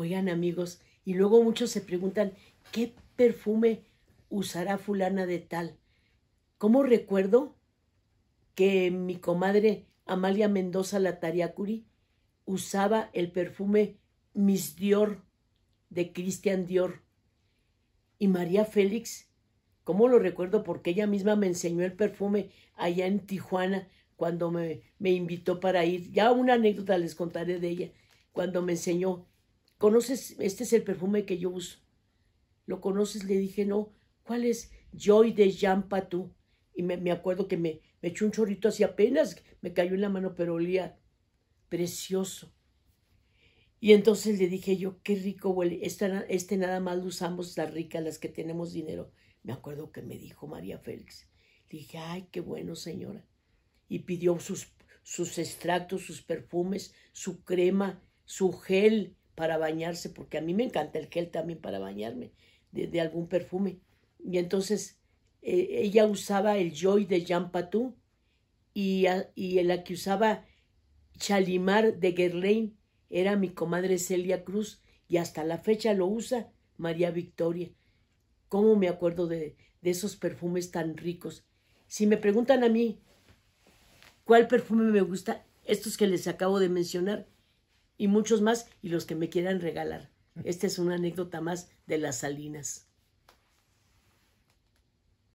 Oigan amigos, y luego muchos se preguntan, ¿qué perfume usará fulana de tal? ¿Cómo recuerdo que mi comadre Amalia Mendoza Latariacuri usaba el perfume Miss Dior de Christian Dior? Y María Félix, ¿cómo lo recuerdo? Porque ella misma me enseñó el perfume allá en Tijuana cuando me, me invitó para ir. Ya una anécdota les contaré de ella, cuando me enseñó ¿conoces? Este es el perfume que yo uso. ¿Lo conoces? Le dije, no. ¿Cuál es? Joy de Jean Patou. Y me, acuerdo que me, me echó un chorrito así apenas, me cayó en la mano, pero olía precioso. Y entonces le dije yo, qué rico huele, este, este nada más lo usamos las ricas, las que tenemos dinero. Me acuerdo que me dijo María Félix. Le dije, ay, qué bueno, señora. Y pidió sus, sus extractos, sus perfumes, su crema, su gel, para bañarse, porque a mí me encanta el gel también para bañarme, de, algún perfume. Y entonces eh, ella usaba el Joy de Jean Patou y, la que usaba Chalimar de Guerlain era mi comadre Celia Cruz y hasta la fecha lo usa María Victoria. ¿Cómo me acuerdo de, de esos perfumes tan ricos? Si me preguntan a mí cuál perfume me gusta, estos que les acabo de mencionar, y muchos más y los que me quieran regalar. Esta es una anécdota más de las Salinas.